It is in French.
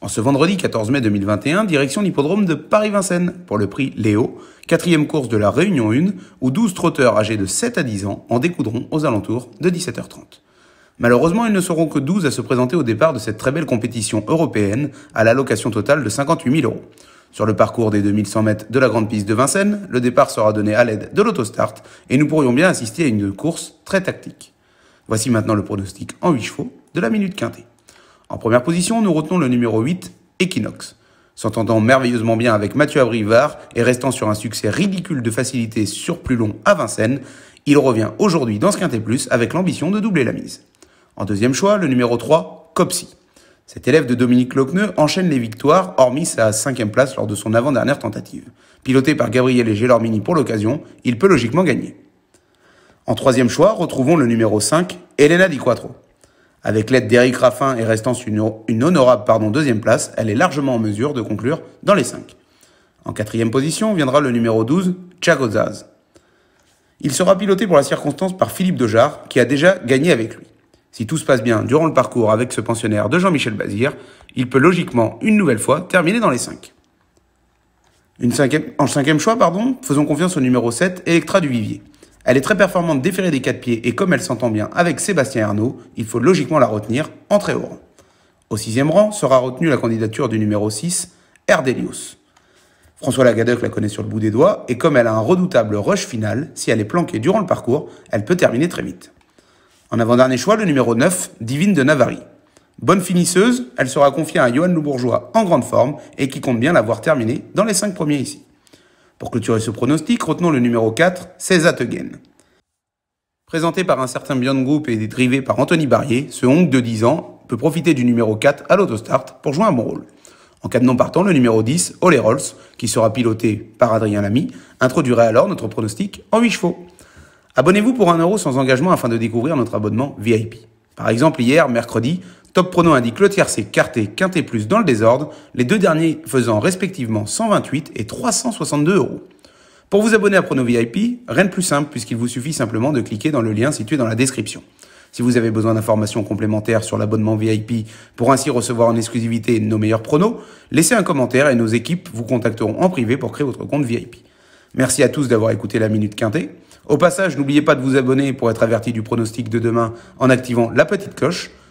En ce vendredi 14 mai 2021, direction l'hippodrome de Paris-Vincennes pour le prix Léo, quatrième course de la Réunion 1, où 12 trotteurs âgés de 7 à 10 ans en découdront aux alentours de 17h30. Malheureusement, ils ne seront que 12 à se présenter au départ de cette très belle compétition européenne à l'allocation totale de 58 000 euros. Sur le parcours des 2100 mètres de la grande piste de Vincennes, le départ sera donné à l'aide de l'autostart et nous pourrions bien assister à une course très tactique. Voici maintenant le pronostic en 8 chevaux de la minute quintée. En première position, nous retenons le numéro 8, Equinox. S'entendant merveilleusement bien avec Mathieu Abrivard et restant sur un succès ridicule de facilité sur plus long à Vincennes, il revient aujourd'hui dans ce Quintet Plus avec l'ambition de doubler la mise. En deuxième choix, le numéro 3, Copsy. Cet élève de Dominique Locneux enchaîne les victoires, hormis sa cinquième place lors de son avant-dernière tentative. Piloté par Gabriel et Gélormini pour l'occasion, il peut logiquement gagner. En troisième choix, retrouvons le numéro 5, Elena Di Quattro. Avec l'aide d'Eric Raffin et restant une, honorable pardon, deuxième place, elle est largement en mesure de conclure dans les 5. En quatrième position viendra le numéro 12, Chagozaz. Il sera piloté pour la circonstance par Philippe Dejar, qui a déjà gagné avec lui. Si tout se passe bien durant le parcours avec ce pensionnaire de Jean-Michel Bazir, il peut logiquement, une nouvelle fois, terminer dans les 5. Une cinquième, en cinquième choix, pardon, faisons confiance au numéro 7, Electra du Vivier. Elle est très performante déférée des quatre pieds et comme elle s'entend bien avec Sébastien Arnaud, il faut logiquement la retenir en très haut rang. Au sixième rang sera retenue la candidature du numéro 6, Erdelius. François Lagadec la connaît sur le bout des doigts et comme elle a un redoutable rush final, si elle est planquée durant le parcours, elle peut terminer très vite. En avant-dernier choix, le numéro 9, Divine de Navarre. Bonne finisseuse, elle sera confiée à Johan bourgeois en grande forme et qui compte bien l'avoir terminée dans les 5 premiers ici. Pour clôturer ce pronostic, retenons le numéro 4, César Teguen. Présenté par un certain Björn Group et drivé par Anthony Barrier, ce hong de 10 ans peut profiter du numéro 4 à l'autostart pour jouer un bon rôle. En cas de non partant, le numéro 10, Ole Rolls, qui sera piloté par Adrien Lamy, introduirait alors notre pronostic en 8 chevaux. Abonnez-vous pour 1€ euro sans engagement afin de découvrir notre abonnement VIP. Par exemple, hier, mercredi, Top Prono indique le tiercé, quarté, quinté plus dans le désordre, les deux derniers faisant respectivement 128 et 362 euros. Pour vous abonner à Prono VIP, rien de plus simple puisqu'il vous suffit simplement de cliquer dans le lien situé dans la description. Si vous avez besoin d'informations complémentaires sur l'abonnement VIP pour ainsi recevoir en exclusivité nos meilleurs pronos, laissez un commentaire et nos équipes vous contacteront en privé pour créer votre compte VIP. Merci à tous d'avoir écouté la Minute Quintée. Au passage, n'oubliez pas de vous abonner pour être averti du pronostic de demain en activant la petite cloche